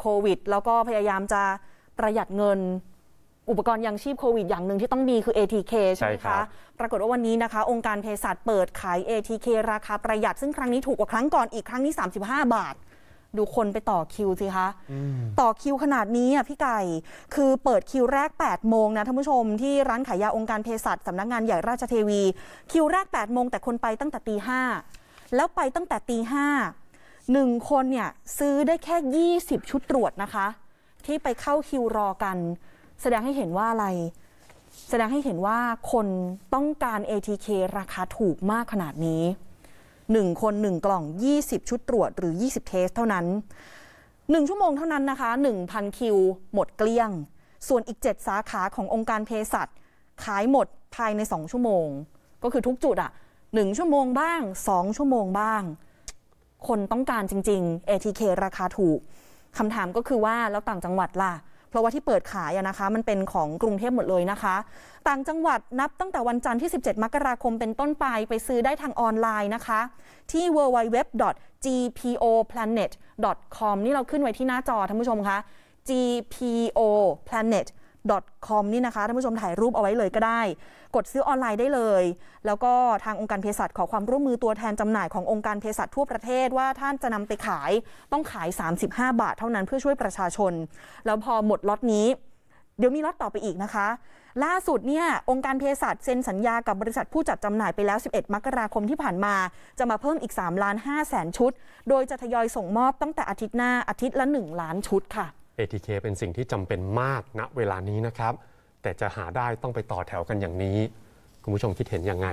โควิดแล้วก็พยายามจะประหยัดเงินอุปกรณ์ยังชีพโควิดอย่างหนึ่งที่ต้องมีคือ ATK ใช่ไหมคะปรากฏว่าวันนี้นะคะ องค์การเภสัชเปิดขาย ATK ราคาประหยัดซึ่งครั้งนี้ถูกกว่าครั้งก่อนอีกครั้งนี้ 35 บาท ดูคนไปต่อคิวสิคะต่อคิวขนาดนี้อ่ะพี่ไก่คือเปิดคิวแรก8 โมงนะท่านผู้ชมที่ร้านขายยาองค์การเภสัชสำนักงงานใหญ่ราชเทวี คิวแรก8โมงแต่คนไปตั้งแต่ตีห้าแล้วไปตั้งแต่ตีห้าหนึ่งคนเนี่ยซื้อได้แค่ 20 ชุดตรวจนะคะ ที่ไปเข้าคิวรอกัน แสดงให้เห็นว่าอะไร แสดงให้เห็นว่าคนต้องการ ATK ราคาถูกมากขนาดนี้ 1 คน 1 กล่อง 20 ชุดตรวจหรือ 20 เทสเท่านั้น 1 ชั่วโมงเท่านั้นนะคะ1,000 คิวหมดเกลี้ยง ส่วนอีก 7 สาขาขององค์การเภสัชขายหมด ภายใน 2 ชั่วโมง ก็คือทุกจุดอะ1ชั่วโมงบ้าง2ชั่วโมงบ้างคนต้องการจริง ๆ ATK ราคาถูก คำถามก็คือว่า แล้วต่างจังหวัดล่ะ เพราะว่าที่เปิดขายนะคะมันเป็นของกรุงเทพหมดเลยนะคะ ต่างจังหวัดนับตั้งแต่วันจันทร์ที่ 17 มกราคมเป็นต้นไปไปซื้อได้ทางออนไลน์นะคะ ที่ www.gpoplanet.com นี่เราขึ้นไว้ที่หน้าจอท่านผู้ชมคะ g p o p l a n e t .com นี่นะคะท่านผู้ชมถ่ายรูปเอาไว้เลยก็ได้ กดซื้อออนไลน์ได้เลย แล้วก็ทางองค์การเภสัชขอความร่วมมือตัวแทนจำหน่ายขององค์การเภสัชทั่วประเทศว่าท่านจะนำไปขายต้องขาย 35 บาทเท่านั้นเพื่อช่วยประชาชน แล้วพอหมดล็อตนี้เดี๋ยวมีล็อตต่อไปอีกนะคะ ล่าสุดเนี่ยองค์การเภสัชเซ็นสัญญากับบริษัทผู้จัดจำหน่ายไปแล้ว 11 มกราคมที่ผ่านมา จะมาเพิ่มอีก3ล้าน5แสนชุด โดยจะทยอยส่งมอบตั้งแต่อาทิตย์หน้าอาทิตย์ละ1 ล้านชุดค่ะ ATK เป็นสิ่งที่จำเป็นมากณเวลานี้นะครับ แต่จะหาได้ต้องไปต่อแถวกันอย่างนี้ คุณผู้ชมคิดเห็นยังไง